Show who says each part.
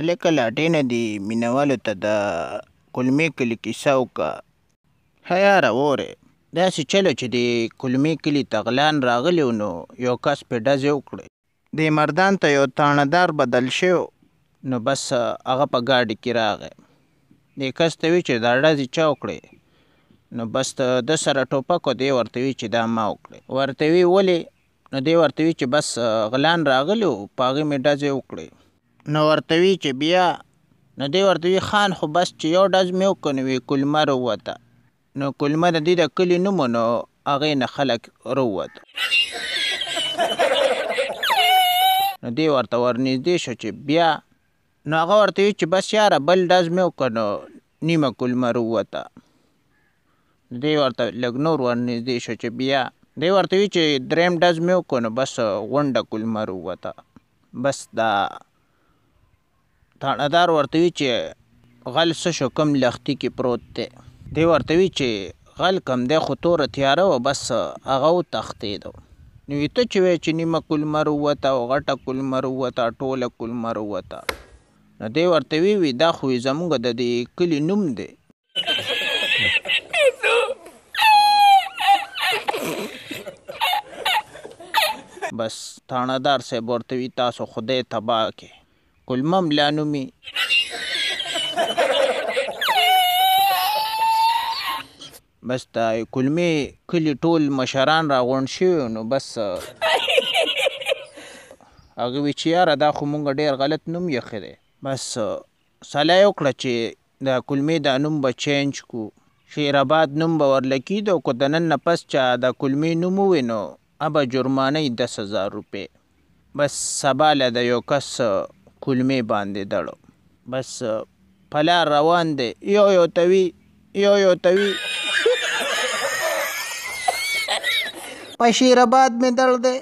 Speaker 1: هلکه لا اړینه دي مینوالو ته د کلمې کلي کیسه وکړه ښه یاره وورې داسې چلو چې د کلمې کلي ته غلان راغلی نو یو کس پې ډزې وکړې د مردان ته یو تاڼدار بدل شو نو بس هغه په ګاډي کې راغی دې کس ته وی چې دا ډزې چا وکړې نو بس د سره ټوپکو دی ورته وی چې دا ما وکړې ورته وی ولې نو دی ورته وی چې بس غلان راغلی و په هغې مې ډزې وکړې نو ورته وی چې بیا نو دی ورته وی خان خو بس چې یو ډز مې وکړ نو کلمه وروته نو کلمه د دې د کلي نوم نو هغې نه خلک وروته نو دی ورته ورنږدې شو چې بیا نو هغه ورته وی چې بس یاره بل ډز مې وکړ نو نیمه کلمه وروته دی ورته لږ نور ورنږدې شو چې بیا دی ورته وی چې دریم ډز مې وکړ نو بس غونډه کلمه وروته بس دا تاړدار ورته وی چې غل څه شو کم لختی کې پروت دی دی ورته وی چې غل کم دی خو توره تیاره و بس هغه تختیدو نو ته چې وی چې نیمه کل مروته او غټه کل مروته ټوله کل مروته نو دی ورته وی وی دا خو زمونږ د دې کلی نوم دی بس تھانه دار صاحب ورته وی تاسو خدای تبا کې حق المملا نومي بس دا کلمې کلی ټول مشران راغونډ شوي نو بس هغه وی چې یاره دا خو مونږ ډیر غلط نوم یخی دی بس سلا وکړه چې د کلمې دا نوم به چینج کو شیر آباد نوم به ورلکیدو که د نن نه پس چا د کلمې نوم ووینو ابه جرمانه یې دس هزار روپۍ بس سبا له د یو کس کلمې باندې دړو بس پلار روان دی یو یو توي یو یو توي په شیراباد مې دړ دی